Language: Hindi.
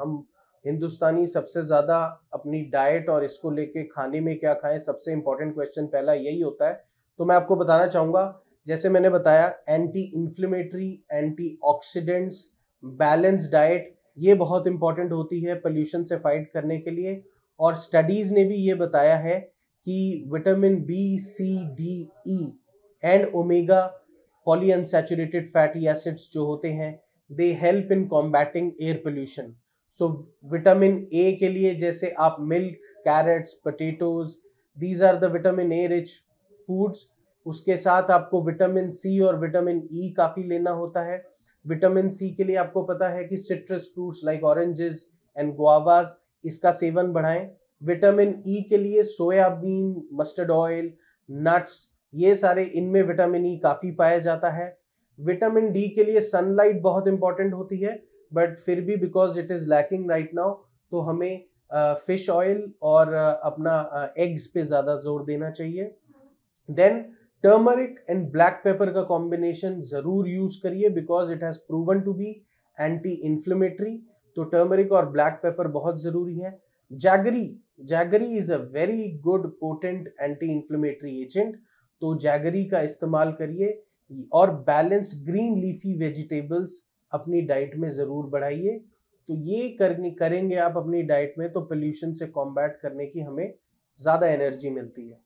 हम हिंदुस्तानी सबसे ज़्यादा अपनी डाइट और इसको लेके खाने में क्या खाएं सबसे इंपॉर्टेंट क्वेश्चन पहला यही होता है तो मैं आपको बताना चाहूंगा जैसे मैंने बताया anti inflammatory antioxidants balance diet ये बहुत इंपॉर्टेंट होती है पोल्यूशन से फाइट करने के लिए और स्टडीज़ ने भी ये बताया है कि vitamin B C D E and omega polyunsaturated fatty acids जो होते हैं they help in combating air pollution so vitamin A के लिए जैसे आप milk carrots potatoes these are the vitamin A rich foods उसके साथ आपको विटामिन सी और विटामिन ई e काफ़ी लेना होता है विटामिन सी के लिए आपको पता है कि citrus fruits like oranges and guavas इसका सेवन बढ़ाएं विटामिन ई e के लिए सोयाबीन मस्टर्ड ऑयल नट्स ये सारे इनमें विटामिन ई e काफ़ी पाया जाता है विटामिन डी के लिए सनलाइट बहुत इंपॉर्टेंट होती है बट फिर भी because it is lacking right now तो हमें फिश ऑयल और अपना एग्स पे ज़्यादा जोर देना चाहिए then turmeric and black pepper का कॉम्बिनेशन ज़रूर यूज़ करिए because it has proven to be anti inflammatory तो टर्मरिक और ब्लैक पेपर बहुत ज़रूरी है jaggery jaggery is a very good potent anti inflammatory agent तो जैगरी का इस्तेमाल करिए और बैलेंस्ड ग्रीन लीफी वेजिटेबल्स अपनी डाइट में ज़रूर बढ़ाइए तो ये करने करेंगे आप अपनी डाइट में तो पोल्यूशन से कॉम्बैट करने की हमें ज़्यादा एनर्जी मिलती है